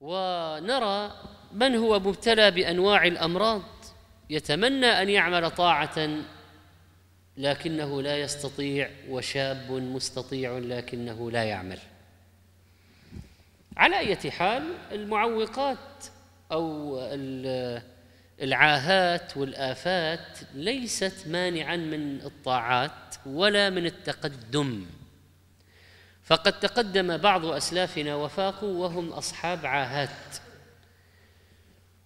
ونرى من هو مبتلى بانواع الامراض يتمنى ان يعمل طاعه لكنه لا يستطيع وشاب مستطيع لكنه لا يعمل على اية حال المعوقات او العاهات والافات ليست مانعا من الطاعات ولا من التقدم فقد تقدم بعض أسلافنا وفاقوا وهم أصحاب عاهات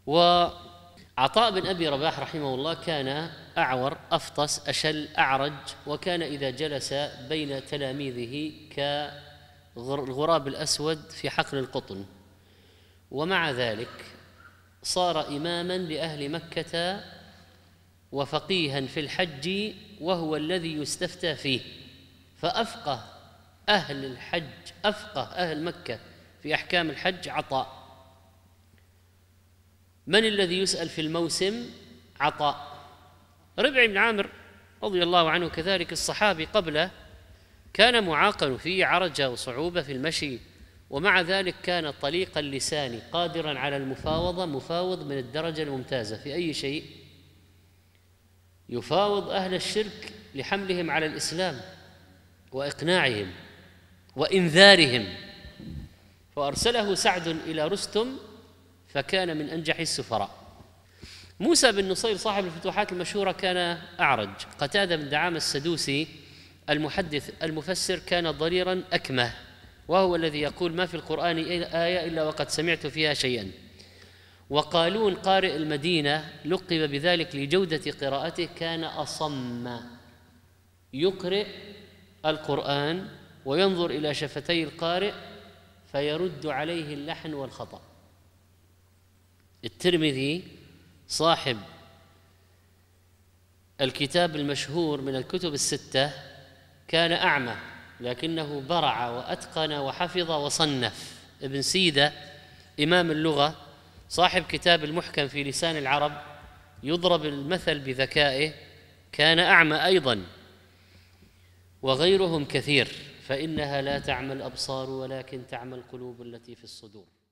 وعطاء بن أبي رباح رحمه الله كان أعور أفطس أشل أعرج وكان إذا جلس بين تلاميذه كالغراب الأسود في حقل القطن ومع ذلك صار إماما لأهل مكة وفقيها في الحج وهو الذي يستفتى فيه فأفقه أهل الحج أفقه أهل مكة في أحكام الحج عطاء من الذي يسأل في الموسم عطاء ربع بن عامر رضي الله عنه كذلك الصحابي قبله كان معاقا في عرجة وصعوبة في المشي ومع ذلك كان طليق اللسان قادرا على المفاوضة مفاوض من الدرجة الممتازة في أي شيء يفاوض أهل الشرك لحملهم على الإسلام وإقناعهم وإنذارهم فأرسله سعد إلى رستم فكان من أنجح السفراء موسى بن نصير صاحب الفتوحات المشهورة كان أعرج قتادة بن دعامة السدوسي المحدث المفسر كان ضريرا أكمه وهو الذي يقول ما في القرآن آية إلا وقد سمعت فيها شيئا وقالون قارئ المدينة لقب بذلك لجودة قراءته كان أصم يقرئ القرآن وينظر إلى شفتي القارئ فيرد عليه اللحن والخطأ الترمذي صاحب الكتاب المشهور من الكتب الستة كان أعمى لكنه برع وأتقن وحفظ وصنف ابن سيدة إمام اللغة صاحب كتاب المحكم في لسان العرب يضرب المثل بذكائه كان أعمى أيضا وغيرهم كثير فإنها لا تعمى الأبصار ولكن تعمى القلوب التي في الصدور